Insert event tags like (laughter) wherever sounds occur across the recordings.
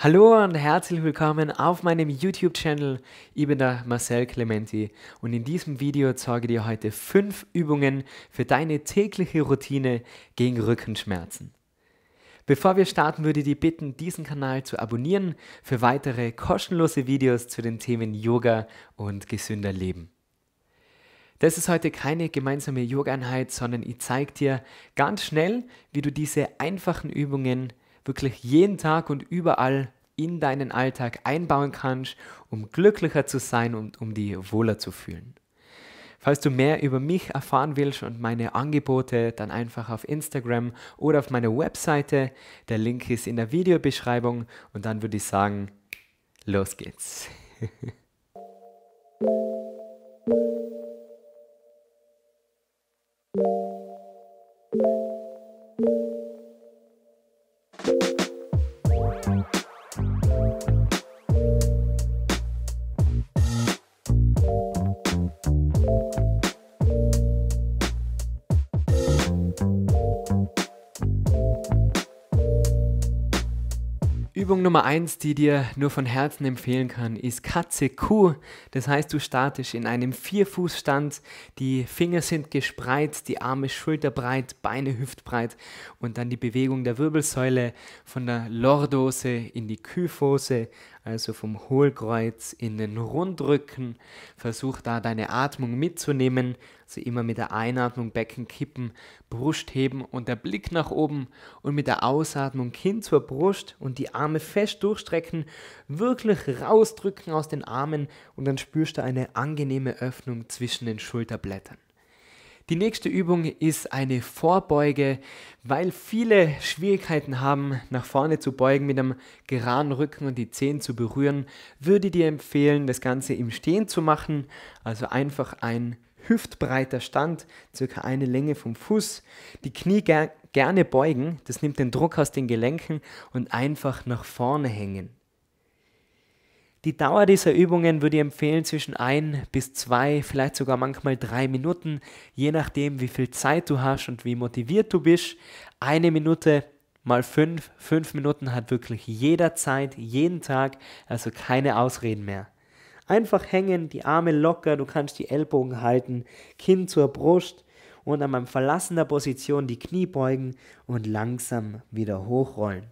Hallo und herzlich willkommen auf meinem YouTube-Channel. Ich bin der Marcel Clementi und in diesem Video zeige ich dir heute 5 Übungen für deine tägliche Routine gegen Rückenschmerzen. Bevor wir starten, würde ich dich bitten, diesen Kanal zu abonnieren für weitere kostenlose Videos zu den Themen Yoga und gesünder Leben. Das ist heute keine gemeinsame Yoga-Einheit, sondern ich zeige dir ganz schnell, wie du diese einfachen Übungen wirklich jeden Tag und überall in deinen Alltag einbauen kannst, um glücklicher zu sein und um dich wohler zu fühlen. Falls du mehr über mich erfahren willst und meine Angebote, dann einfach auf Instagram oder auf meiner Webseite. Der Link ist in der Videobeschreibung und dann würde ich sagen, los geht's. (laughs) Übung Nummer 1, die dir nur von Herzen empfehlen kann, ist Katze Kuh. Das heißt, du startest in einem Vierfußstand, die Finger sind gespreit, die Arme schulterbreit, Beine hüftbreit und dann die Bewegung der Wirbelsäule von der Lordose in die Kyphose, also vom Hohlkreuz in den Rundrücken. Versuch da deine Atmung mitzunehmen, also immer mit der Einatmung Becken kippen, Brust heben und der Blick nach oben und mit der Ausatmung Kinn zur Brust und die Arme fest durchstrecken, wirklich rausdrücken aus den Armen und dann spürst du eine angenehme Öffnung zwischen den Schulterblättern. Die nächste Übung ist eine Vorbeuge, weil viele Schwierigkeiten haben, nach vorne zu beugen mit einem geraden Rücken und die Zehen zu berühren, würde dir empfehlen, das Ganze im Stehen zu machen, also einfach ein hüftbreiter Stand, circa eine Länge vom Fuß, die Knie ger gerne beugen, das nimmt den Druck aus den Gelenken und einfach nach vorne hängen. Die Dauer dieser Übungen würde ich empfehlen zwischen ein bis zwei, vielleicht sogar manchmal drei Minuten, je nachdem, wie viel Zeit du hast und wie motiviert du bist. Eine Minute mal fünf, fünf Minuten hat wirklich jederzeit, jeden Tag, also keine Ausreden mehr. Einfach hängen, die Arme locker, du kannst die Ellbogen halten, Kinn zur Brust und an beim Verlassen der Position die Knie beugen und langsam wieder hochrollen.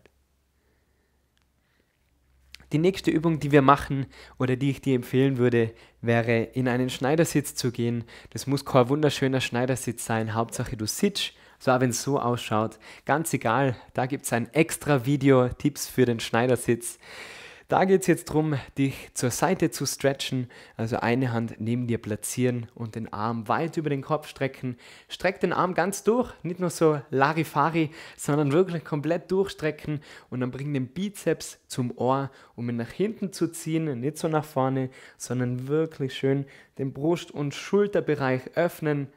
Die nächste Übung, die wir machen oder die ich dir empfehlen würde, wäre in einen Schneidersitz zu gehen. Das muss kein wunderschöner Schneidersitz sein, Hauptsache du sitzt. So, auch wenn es so ausschaut, ganz egal, da gibt es ein extra Video, Tipps für den Schneidersitz. Da geht es jetzt darum, dich zur Seite zu stretchen, also eine Hand neben dir platzieren und den Arm weit über den Kopf strecken. Streck den Arm ganz durch, nicht nur so Larifari, sondern wirklich komplett durchstrecken und dann bring den Bizeps zum Ohr, um ihn nach hinten zu ziehen, nicht so nach vorne, sondern wirklich schön den Brust- und Schulterbereich öffnen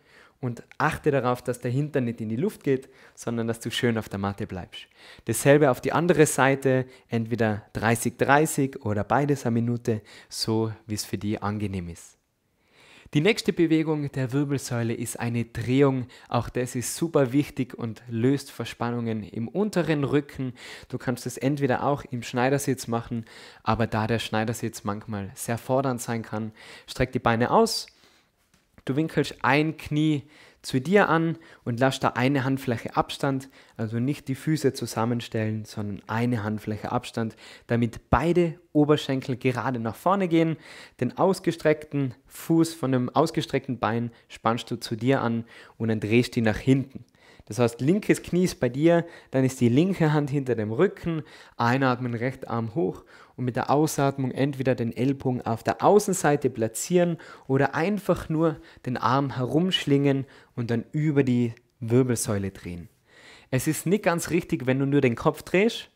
und achte darauf, dass der Hintern nicht in die Luft geht, sondern dass du schön auf der Matte bleibst. Dasselbe auf die andere Seite, entweder 30-30 oder beides eine Minute, so wie es für dich angenehm ist. Die nächste Bewegung der Wirbelsäule ist eine Drehung. Auch das ist super wichtig und löst Verspannungen im unteren Rücken. Du kannst es entweder auch im Schneidersitz machen, aber da der Schneidersitz manchmal sehr fordernd sein kann, streck die Beine aus Du winkelst ein Knie zu dir an und lass da eine Handfläche Abstand, also nicht die Füße zusammenstellen, sondern eine Handfläche Abstand, damit beide Oberschenkel gerade nach vorne gehen. Den ausgestreckten Fuß von dem ausgestreckten Bein spannst du zu dir an und dann drehst ihn nach hinten. Das heißt, linkes Knie ist bei dir, dann ist die linke Hand hinter dem Rücken, einatmen, rechter Arm hoch und mit der Ausatmung entweder den Ellbogen auf der Außenseite platzieren oder einfach nur den Arm herumschlingen und dann über die Wirbelsäule drehen. Es ist nicht ganz richtig, wenn du nur den Kopf drehst,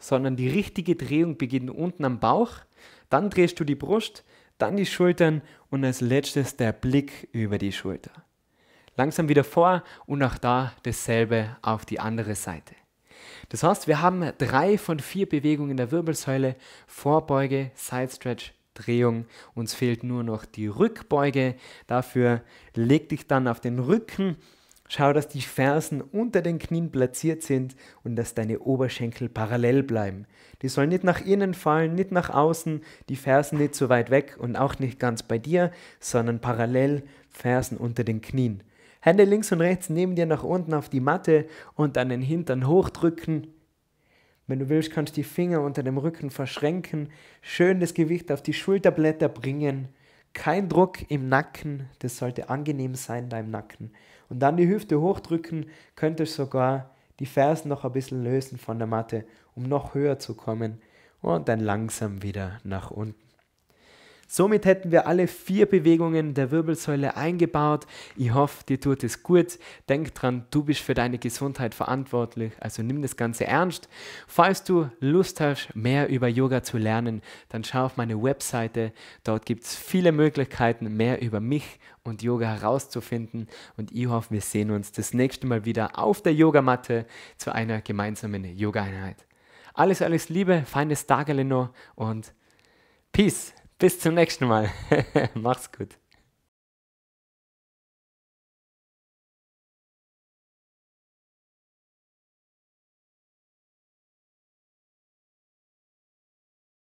sondern die richtige Drehung beginnt unten am Bauch, dann drehst du die Brust, dann die Schultern und als letztes der Blick über die Schulter langsam wieder vor und auch da dasselbe auf die andere Seite. Das heißt, wir haben drei von vier Bewegungen in der Wirbelsäule, Vorbeuge, Side Stretch, Drehung. Uns fehlt nur noch die Rückbeuge. Dafür leg dich dann auf den Rücken, schau, dass die Fersen unter den Knien platziert sind und dass deine Oberschenkel parallel bleiben. Die sollen nicht nach innen fallen, nicht nach außen, die Fersen nicht zu weit weg und auch nicht ganz bei dir, sondern parallel Fersen unter den Knien. Hände links und rechts neben dir nach unten auf die Matte und dann den Hintern hochdrücken. Wenn du willst, kannst du die Finger unter dem Rücken verschränken, schön das Gewicht auf die Schulterblätter bringen. Kein Druck im Nacken, das sollte angenehm sein deinem Nacken. Und dann die Hüfte hochdrücken, könntest sogar die Fersen noch ein bisschen lösen von der Matte, um noch höher zu kommen und dann langsam wieder nach unten. Somit hätten wir alle vier Bewegungen der Wirbelsäule eingebaut. Ich hoffe, dir tut es gut. Denk dran, du bist für deine Gesundheit verantwortlich, also nimm das Ganze ernst. Falls du Lust hast, mehr über Yoga zu lernen, dann schau auf meine Webseite. Dort gibt es viele Möglichkeiten, mehr über mich und Yoga herauszufinden. Und ich hoffe, wir sehen uns das nächste Mal wieder auf der Yogamatte zu einer gemeinsamen Yoga-Einheit. Alles, alles Liebe, feines Tagele noch und Peace! Bis zum nächsten Mal. (laughs) Mach's gut.